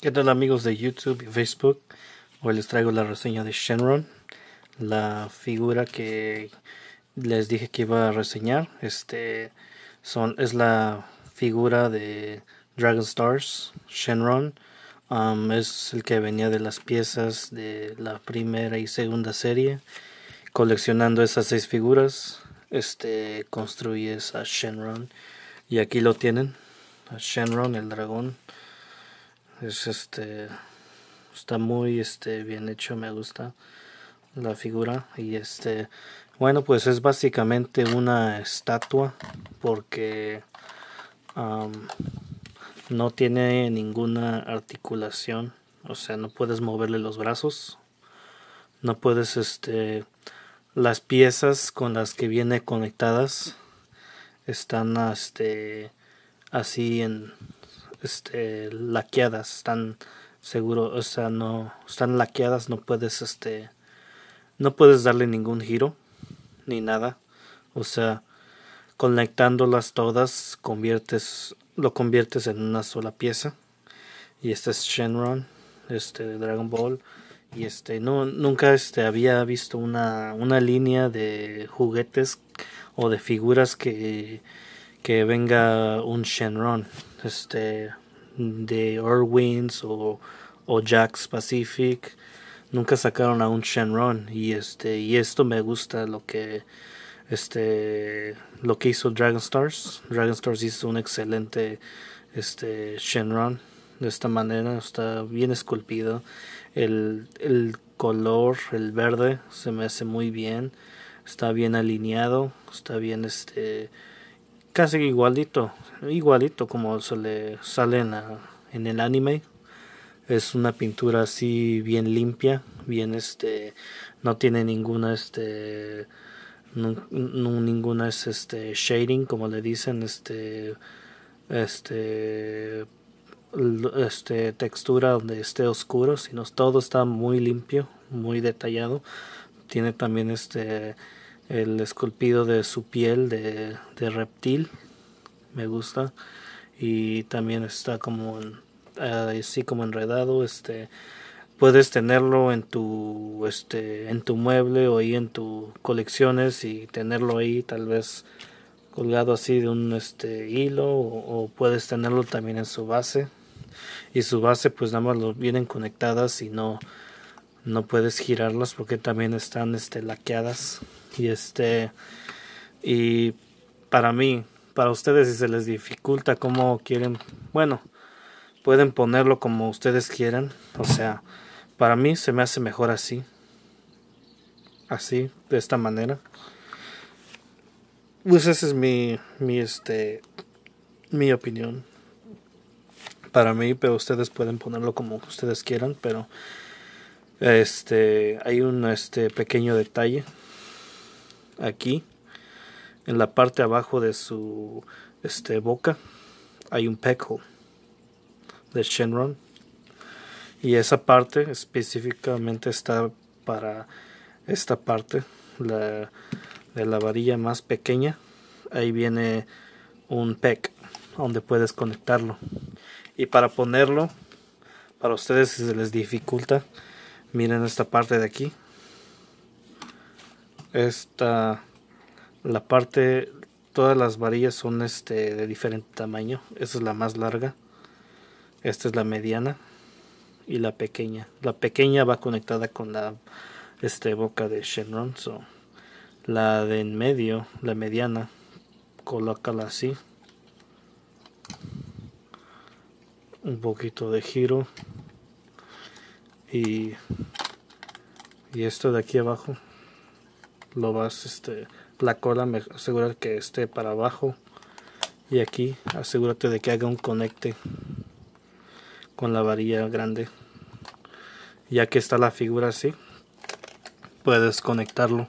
¿Qué tal amigos de YouTube y Facebook? Hoy les traigo la reseña de Shenron, la figura que les dije que iba a reseñar. Este son es la figura de Dragon Stars Shenron. Um, es el que venía de las piezas de la primera y segunda serie. Coleccionando esas seis figuras, este construyes a Shenron y aquí lo tienen, a Shenron el dragón es este está muy este bien hecho me gusta la figura y este bueno pues es básicamente una estatua porque no tiene ninguna articulación o sea no puedes moverle los brazos no puedes este las piezas con las que viene conectadas están este así en este, laqueadas, están seguro, o sea, no, están laqueadas, no puedes, este, no puedes darle ningún giro, ni nada, o sea, conectándolas todas, conviertes, lo conviertes en una sola pieza, y este es Shenron, este, Dragon Ball, y este, no, nunca, este, había visto una, una línea de juguetes o de figuras que que venga un Shenron este de Irwins o, o Jack's Pacific nunca sacaron a un Shenron y este y esto me gusta lo que este lo que hizo Dragon Stars Dragon Stars hizo un excelente este Shenron de esta manera está bien esculpido el, el color el verde se me hace muy bien está bien alineado está bien este casi igualito, igualito como se le sale en, en el anime. Es una pintura así bien limpia, bien este, no tiene ninguna este, no, ninguna es este shading como le dicen este este este textura donde esté oscuro sino todo está muy limpio muy detallado tiene también este el esculpido de su piel de, reptil me gusta y también está como así como enredado este puedes tenerlo en tu este en tu mueble o ahí en tus colecciones y tenerlo ahí tal vez colgado así de un este hilo o, o, puedes tenerlo también en su base y su base pues nada más lo vienen conectadas y no no puedes girarlas porque también están este laqueadas y este y para mí para ustedes si se les dificulta como quieren bueno pueden ponerlo como ustedes quieran o sea para mí se me hace mejor así así de esta manera pues esa es mi mi este mi opinión para mí pero ustedes pueden ponerlo como ustedes quieran pero este, hay un este pequeño detalle aquí en la parte abajo de su este boca hay un peco de Shenron y esa parte específicamente está para esta parte la, de la varilla más pequeña ahí viene un peck donde puedes conectarlo y para ponerlo para ustedes si se les dificulta miren esta parte de aquí esta la parte todas las varillas son este de diferente tamaño esta es la más larga esta es la mediana y la pequeña la pequeña va conectada con la este boca de Shenron so, la de en medio la mediana colócala así un poquito de giro y, y esto de aquí abajo lo vas este la cola me asegura que esté para abajo y aquí asegúrate de que haga un conecte con la varilla grande ya que está la figura así puedes conectarlo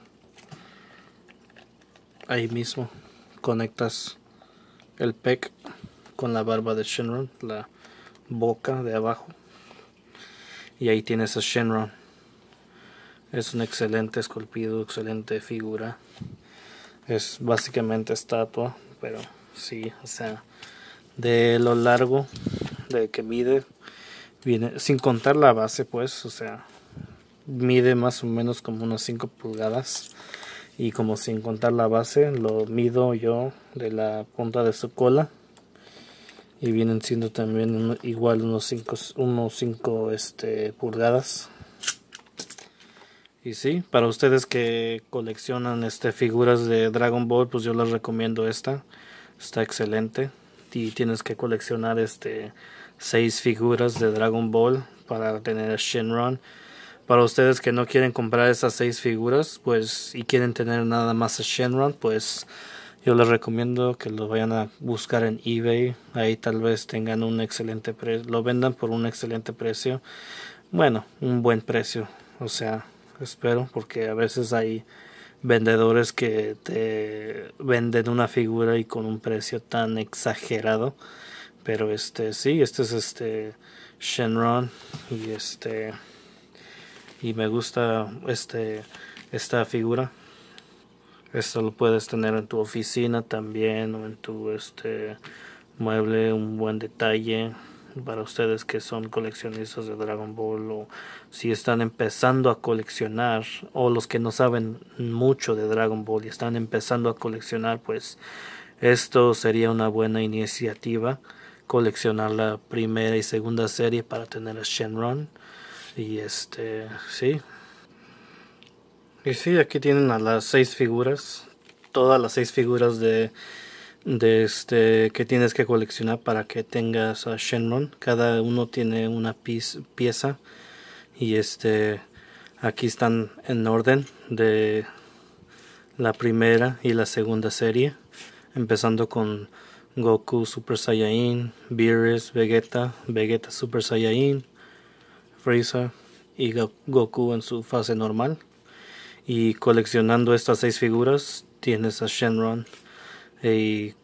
ahí mismo conectas el PEC con la barba de Shenron la boca de abajo y ahí tienes a Shenron. Es un excelente esculpido, excelente figura. Es básicamente estatua, pero sí, o sea, de lo largo de que mide, viene, sin contar la base, pues, o sea, mide más o menos como unas 5 pulgadas. Y como sin contar la base, lo mido yo de la punta de su cola y vienen siendo también igual unos 5 cinco, este, pulgadas y sí, para ustedes que coleccionan este figuras de Dragon Ball, pues yo les recomiendo esta. Está excelente. Y tienes que coleccionar este seis figuras de Dragon Ball para tener a Shenron. Para ustedes que no quieren comprar esas seis figuras, pues y quieren tener nada más a Shenron, pues yo les recomiendo que lo vayan a buscar en eBay. Ahí tal vez tengan un excelente precio. Lo vendan por un excelente precio. Bueno, un buen precio. O sea, espero. Porque a veces hay vendedores que te venden una figura y con un precio tan exagerado. Pero este, sí, este es este Shenron. Y este. Y me gusta este esta figura. Esto lo puedes tener en tu oficina también o en tu este mueble, un buen detalle para ustedes que son coleccionistas de Dragon Ball o si están empezando a coleccionar o los que no saben mucho de Dragon Ball y están empezando a coleccionar pues esto sería una buena iniciativa coleccionar la primera y segunda serie para tener a Shenron y este sí y sí, aquí tienen a las seis figuras, todas las seis figuras de, de este que tienes que coleccionar para que tengas a Shenron. Cada uno tiene una pieza y este aquí están en orden de la primera y la segunda serie, empezando con Goku Super Saiyan, Beerus, Vegeta, Vegeta Super Saiyan, Freezer y Goku en su fase normal. Y coleccionando estas seis figuras tienes a Shenron. Eh,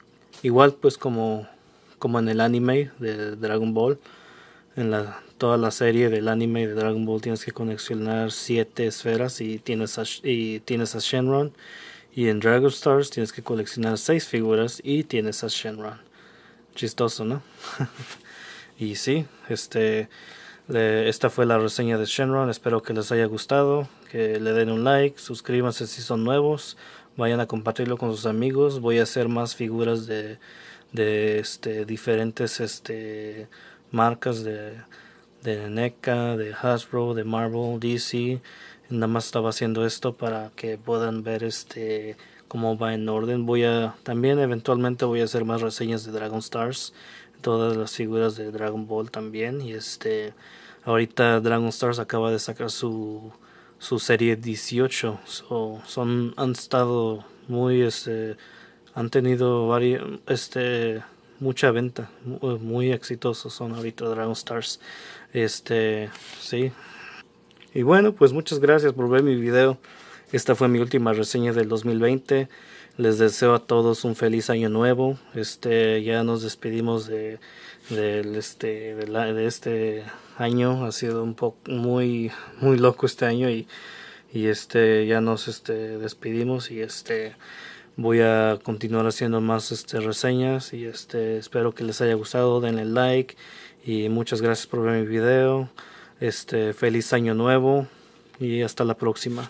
igual pues como, como en el anime de Dragon Ball, en la, toda la serie del anime de Dragon Ball tienes que coleccionar siete esferas y tienes y tienes a Shenron. Y en Dragon Stars tienes que coleccionar seis figuras y tienes a Shenron. Chistoso, ¿no? y sí, este esta fue la reseña de Shenron, espero que les haya gustado, que le den un like, suscríbanse si son nuevos, vayan a compartirlo con sus amigos, voy a hacer más figuras de, este, diferentes este, marcas de, NECA, de Hasbro, de Marvel, DC, nada más estaba haciendo esto para que puedan ver este cómo va en orden. Voy a también eventualmente voy a hacer más reseñas de Dragon Stars todas las figuras de Dragon Ball también. Y este, ahorita Dragon Stars acaba de sacar su, su serie 18. son, han estado muy, este, han tenido este, mucha venta, muy, muy exitosos son ahorita Dragon Stars. Este, sí. Y bueno, pues muchas gracias por ver mi video. Esta fue mi última reseña del 2020. Les deseo a todos un feliz año nuevo. Este, ya nos despedimos de, este, de, este año. Ha sido un poco muy, muy loco este año y, y este, ya nos este, despedimos y este, voy a continuar haciendo más este, reseñas y este, espero que les haya gustado. Denle like y muchas gracias por ver mi video. Este, feliz año nuevo y hasta la próxima.